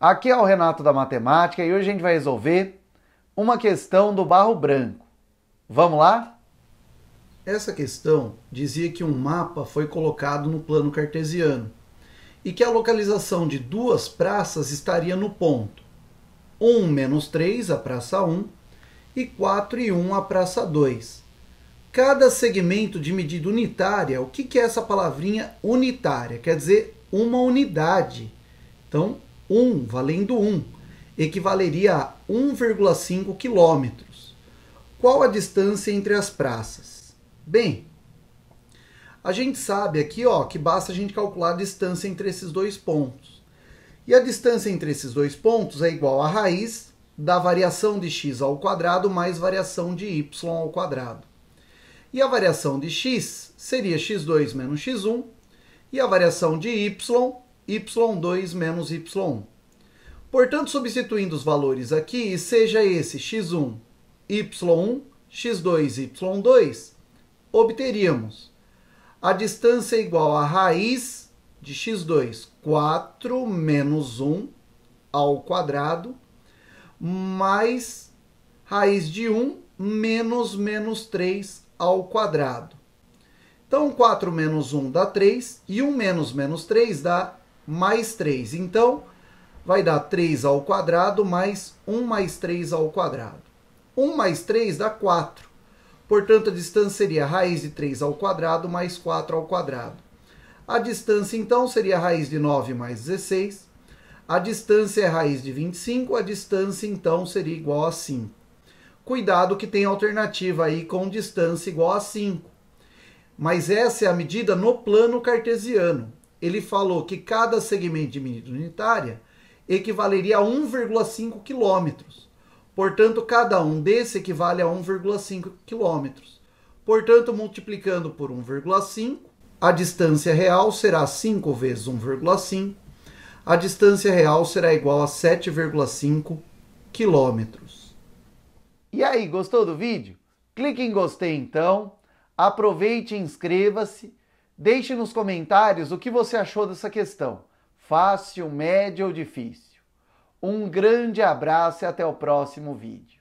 Aqui é o Renato da Matemática e hoje a gente vai resolver uma questão do barro branco. Vamos lá? Essa questão dizia que um mapa foi colocado no plano cartesiano e que a localização de duas praças estaria no ponto 1 menos 3, a praça 1, e 4 e 1, a praça 2. Cada segmento de medida unitária, o que é essa palavrinha unitária? Quer dizer, uma unidade. Então, 1 valendo 1 equivaleria a 1,5 quilômetros. Qual a distância entre as praças? Bem, a gente sabe aqui ó, que basta a gente calcular a distância entre esses dois pontos. E a distância entre esses dois pontos é igual à raiz da variação de x ao quadrado mais variação de y ao quadrado. E a variação de x seria x2 menos x1, e a variação de y y2 menos y1. Portanto, substituindo os valores aqui, seja esse x1, y1, x2, y2, obteríamos a distância igual à raiz de x2, 4 menos 1 ao quadrado, mais raiz de 1 menos menos 3 ao quadrado. Então, 4 menos 1 dá 3 e 1 menos menos 3 dá mais 3. Então, vai dar 3 ao quadrado mais 1 mais 3 ao quadrado. 1 mais 3 dá 4. Portanto, a distância seria raiz de 3 ao quadrado mais 4 ao quadrado. A distância, então, seria raiz de 9 mais 16. A distância é raiz de 25, a distância, então, seria igual a 5. Cuidado que tem alternativa aí com distância igual a 5. Mas essa é a medida no plano cartesiano ele falou que cada segmento de medida unitária equivaleria a 1,5 quilômetros. Portanto, cada um desse equivale a 1,5 quilômetros. Portanto, multiplicando por 1,5, a distância real será 5 vezes 1,5. A distância real será igual a 7,5 quilômetros. E aí, gostou do vídeo? Clique em gostei então, aproveite e inscreva-se Deixe nos comentários o que você achou dessa questão. Fácil, médio ou difícil? Um grande abraço e até o próximo vídeo.